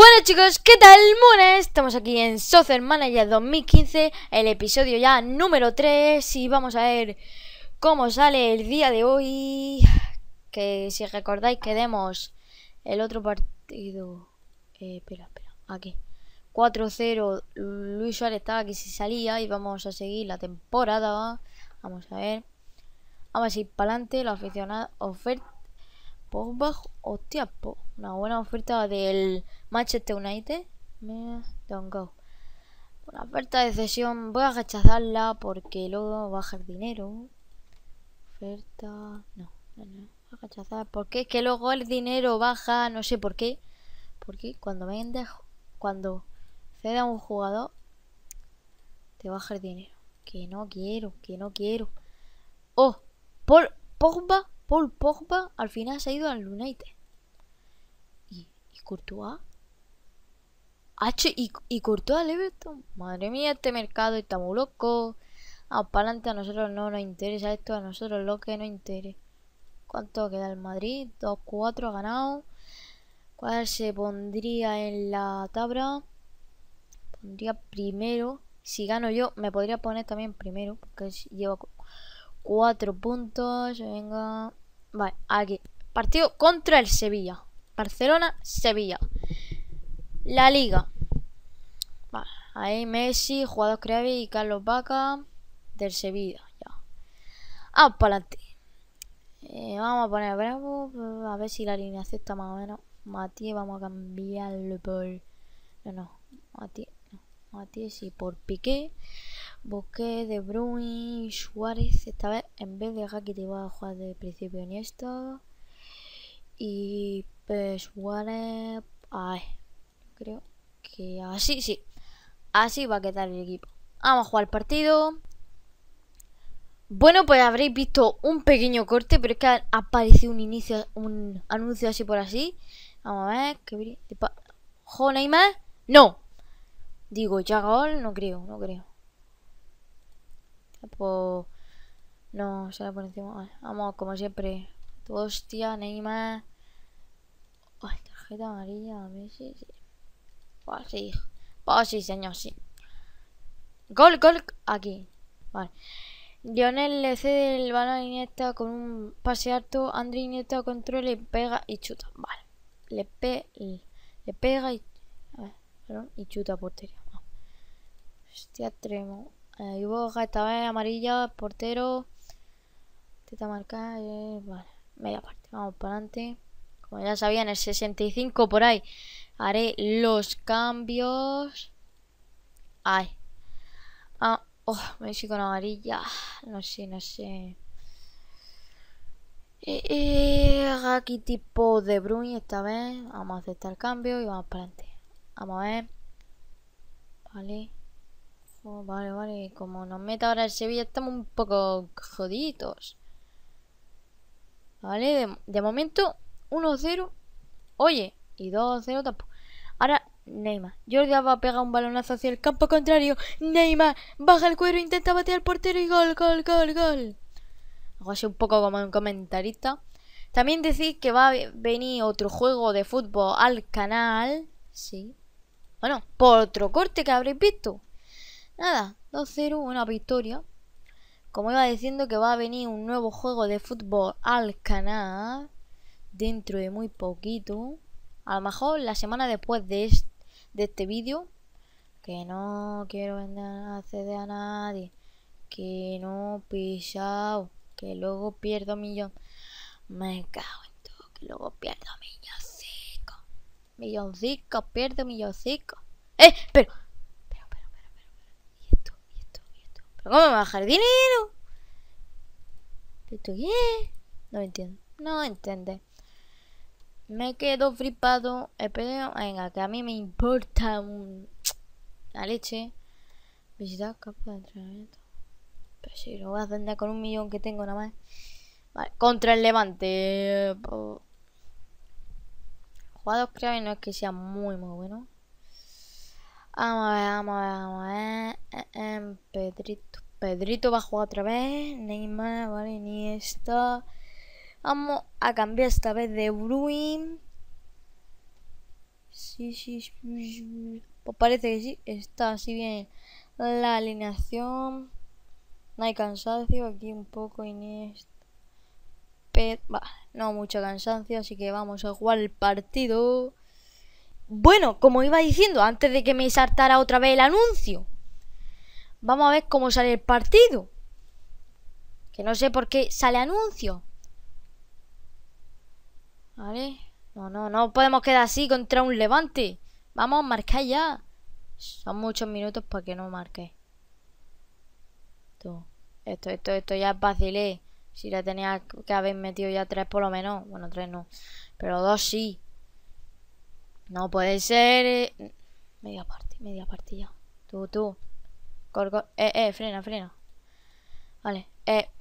Bueno chicos, ¿qué tal? Munes? estamos aquí en Soccer Manager 2015, el episodio ya número 3 y vamos a ver cómo sale el día de hoy. Que si recordáis que demos el otro partido... Eh, espera, espera, aquí. 4-0, Luis Suárez estaba aquí si salía y vamos a seguir la temporada. Vamos a ver. Vamos a ir para adelante, la aficionada oferta... Por bajo, hostia, po una buena oferta del Manchester United. Me don't go. Una oferta de cesión, voy a rechazarla porque luego baja el dinero. Oferta, no, no, voy a rechazar porque es que luego el dinero baja, no sé por qué. Porque cuando vendes, cuando ceda un jugador, te baja el dinero. Que no quiero, que no quiero. Oh, Paul Pogba, Paul Pogba al final se ha ido al United. Courtois. H y, y Courtois Madre mía, este mercado está muy loco. para adelante, a nosotros no nos interesa esto, a nosotros lo que nos interesa. ¿Cuánto queda el Madrid? 2-4 ha ganado. ¿Cuál se pondría en la tabla? Pondría primero. Si gano yo, me podría poner también primero, porque lleva 4 puntos. Venga. Vale, aquí. Partido contra el Sevilla. Barcelona, Sevilla. La Liga. ahí Messi, jugador Crevi y Carlos Vaca del Sevilla. Ya. Ah, para adelante. Eh, vamos a poner Bravo. A ver si la línea acepta más o menos. Matías, vamos a cambiarlo por. No, no. Matías, y por Piqué. Busqué De Bruyne, Suárez. Esta vez, en vez de Haki, te iba a jugar de principio en esto. Y eh, creo que así, sí. Así va a quedar el equipo. Vamos a jugar el partido. Bueno, pues habréis visto un pequeño corte, pero es que ha aparecido un inicio, un anuncio así por así. Vamos a ver, ¿Jo Neymar? ¡No! Digo, ¿ya No creo, no creo. Pues, no, se la ponemos encima. vamos, como siempre. Hostia, Neymar tarjeta amarilla a sí. Pues sí, pues sí, señor, sí. Gol, gol, aquí. Vale. Lionel le cede el balón a Iniesta con un pase alto. André Iniesta controla y pega y chuta. Vale. Le, pe le pega y, y chuta portería. Hostia, tremo. Eh, y esta vez amarilla, portero. Teta marcada. Eh, vale. Media parte. Vamos para adelante como ya sabían, el 65 por ahí. Haré los cambios. Ay. Ah, oh, me hice con amarilla. No sé, no sé. Y eh, eh, aquí tipo de Bruyne esta vez. Vamos a aceptar el cambio y vamos para adelante. Vamos a ver. Vale. Oh, vale, vale. Como nos meta ahora el Sevilla, estamos un poco jodidos. Vale, de momento 1-0. Oye, y 2-0 tampoco. Ahora Neymar. Jordi a pegar un balonazo hacia el campo contrario. Neymar baja el cuero, intenta batear al portero y gol, gol, gol, gol. Hago así un poco como un comentarista. También decís que va a venir otro juego de fútbol al canal. Sí. Bueno, por otro corte que habréis visto. Nada, 2-0, una victoria. Como iba diciendo que va a venir un nuevo juego de fútbol al canal dentro de muy poquito. A lo mejor la semana después de este, de este vídeo. Que no quiero vender a a nadie. Que no pisao. Que luego pierdo millón. Me cago en todo. Que luego pierdo milloncico. Milloncico, pierdo milloncico. ¡Eh! Pero. Pero, pero, pero, pero. ¿Y ¿Y esto? ¿Y esto? ¿Pero cómo me va a bajar dinero? ¿Esto No entiendo. No entiende. Me quedo flipado. Espero, venga, que a mí me importa un... la leche. Visitar campo de entrenamiento. Pero si lo voy a hacer con un millón que tengo nada más. Vale, contra el Levante. Jugador que no es que sea muy, muy bueno. Vamos a ver, vamos a ver, vamos a ver. Eh, eh, Pedrito. Pedrito va a jugar otra vez. Neymar, vale, ni esto. Vamos a cambiar esta vez de Bruin. Sí, sí, sí, Pues parece que sí. Está así bien la alineación. No hay cansancio. Aquí un poco Inés. va. no mucho cansancio. Así que vamos a jugar el partido. Bueno, como iba diciendo, antes de que me saltara otra vez el anuncio. Vamos a ver cómo sale el partido. Que no sé por qué sale anuncio. Vale. No, no, no podemos quedar así contra un levante. Vamos, a marcar ya. Son muchos minutos para que no marque. Tú. Esto, esto, esto ya es vacilé. ¿eh? Si la tenía que haber metido ya tres por lo menos. Bueno, tres no. Pero dos sí. No puede ser. ¿eh? Media parte, media partida Tú, tú. Eh, eh, frena, frena. Vale. Eh,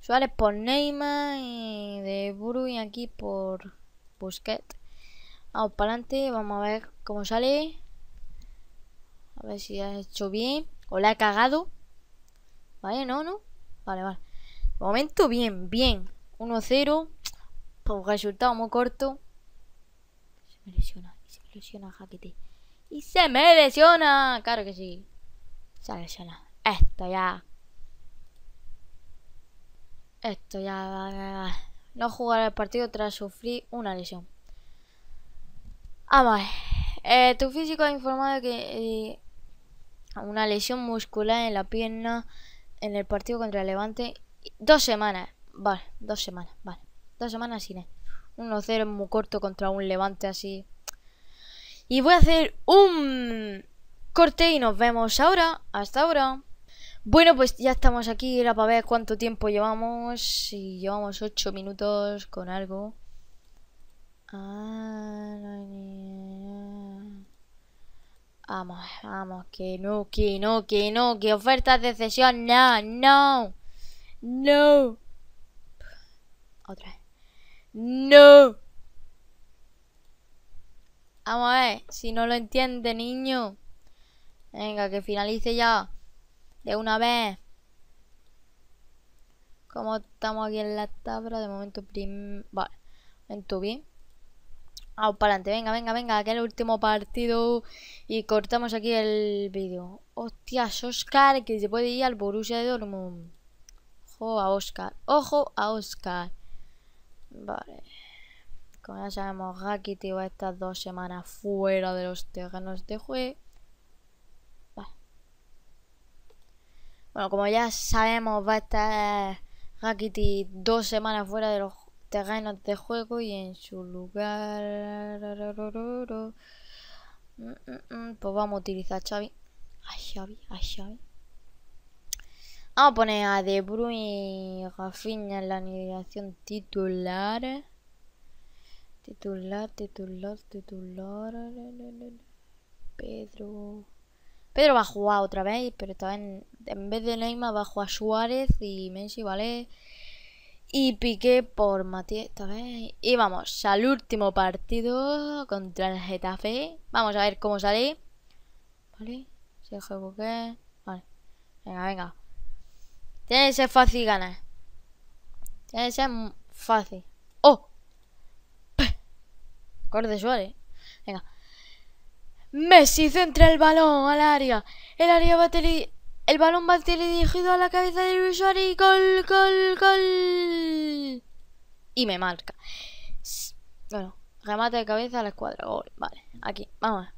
Suárez por Neymar y De y aquí por Busquets. Vamos para adelante, vamos a ver cómo sale. A ver si ha hecho bien o la ha cagado. Vale, no, no. Vale, vale. momento bien, bien. 1-0. Pues resultado muy corto. Se me lesiona, se me lesiona Jaquete. Y se me lesiona. Claro que sí. Se lesiona. Esto ya. Esto ya No jugará el partido tras sufrir una lesión. Vamos. Eh, tu físico ha informado que eh, una lesión muscular en la pierna en el partido contra el Levante. Dos semanas. Vale, dos semanas. Vale. Dos semanas sin él. 1-0 muy corto contra un Levante así. Y voy a hacer un corte y nos vemos ahora. Hasta ahora. Bueno, pues ya estamos aquí, era para ver cuánto tiempo llevamos. Y llevamos ocho minutos con algo. Vamos, vamos, que no, que no, que no, que ofertas de cesión, no, no, no. Otra vez. No. Vamos a ver, si no lo entiende, niño. Venga, que finalice ya. De una vez. Como estamos aquí en la tabla, de momento prim... Vale, tu bien. Vamos para adelante, venga, venga, venga, que el último partido y cortamos aquí el vídeo. Hostias, Oscar, que se puede ir al Borussia de Dortmund. Ojo a Oscar, ojo a Oscar. Vale. Como ya sabemos, va tío, estas dos semanas fuera de los terrenos de juego. Bueno, como ya sabemos, va a estar Rakiti dos semanas fuera de los terrenos de juego y en su lugar. Pues vamos a utilizar a Xavi. A Xavi, a Xavi. Vamos a poner a De Bruyne y Rafinha en la alineación titular. Titular, titular, titular. Pedro. Pedro va a jugar otra vez, pero está en en vez de Neymar bajo a Suárez y Messi, ¿vale? Y piqué por Matías Y vamos al último partido contra el Getafe. Vamos a ver cómo sale. ¿Vale? Si ejecuté. Vale. Venga, venga. Tiene que ser fácil ganar. Tiene que ser fácil. ¡Oh! Corte Suárez. Venga. Messi centra el balón al área. El área va a tener... El balón va dirigido a la cabeza del usuario y gol, gol, gol. Y me marca. Bueno, remate de cabeza a la escuadra. Gol, vale. Aquí, vamos.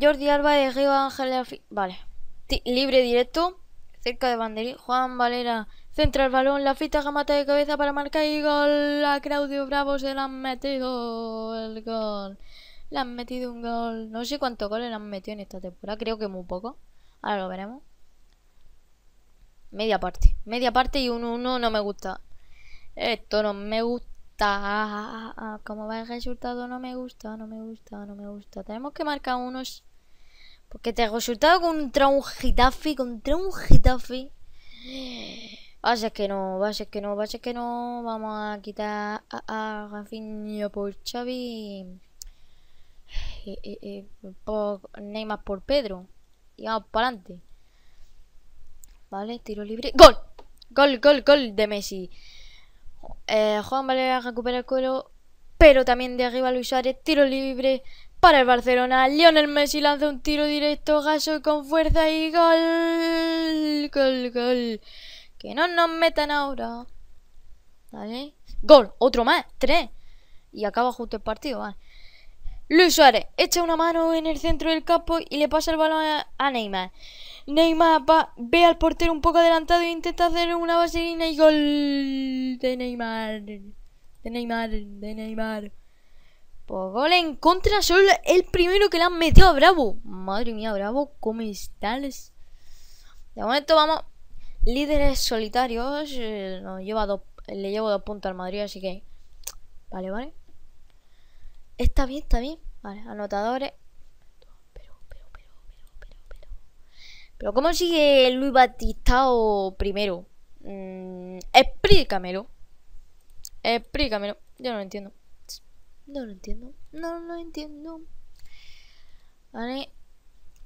Jordi Alba de Río Ángel. Vale. libre directo. Cerca de Banderí. Juan Valera. Centra el balón, la fita remata de cabeza para marcar y gol. A Claudio Bravo se la han metido el gol. Le han metido un gol. No sé cuántos goles le han metido en esta temporada. Creo que muy poco. Ahora lo veremos. Media parte. Media parte y un uno no me gusta. Esto no me gusta. Como va el resultado, no me gusta, no me gusta, no me gusta. Tenemos que marcar unos. Porque te resultado contra un Gitafi, contra un Gitafi. Va a ser que no, va a ser que no, va a ser que no. Vamos a quitar a, a por Xavi. Eh, eh, eh, por Neymar por Pedro. Y vamos para adelante. Vale, tiro libre. ¡Gol! Gol, gol, gol de Messi. Juan a recupera el cuero. Pero también de arriba Luis Suárez. Tiro libre para el Barcelona. Lionel Messi lanza un tiro directo. Gaso con fuerza y gol. Gol, gol. Que no nos metan ahora. ¿Vale? Gol. Otro más. Tres. Y acaba justo el partido. Vale. Luis Suárez echa una mano en el centro del campo y le pasa el balón a Neymar. Neymar va, ve al portero un poco adelantado e intenta hacer una vaselina y gol de Neymar. De Neymar, de Neymar. Pues gol en contra, solo el primero que le han metido Bravo. Madre mía, Bravo, ¿cómo estás? De momento vamos. Líderes solitarios. Eh, le llevo dos puntos al Madrid, así que. Vale, vale. Está bien, está bien. Vale, anotadores. Pero, pero, pero, pero, pero, pero. ¿cómo sigue Luis Batistao primero? Mm, explícamelo. Explícamelo. Yo no lo entiendo. No lo entiendo. No lo entiendo. Vale.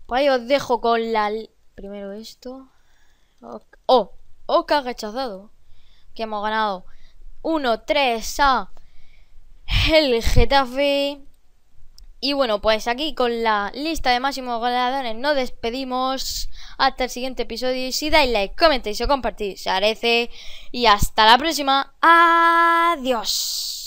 Pues ahí os dejo con la... Primero esto. Oh, Oscar rechazado. Que hemos ganado 1-3 a el Getafe. Y bueno, pues aquí con la lista de máximos goleadores nos despedimos. Hasta el siguiente episodio. si dais like, comentáis o compartís, se agradece. Y hasta la próxima. Adiós.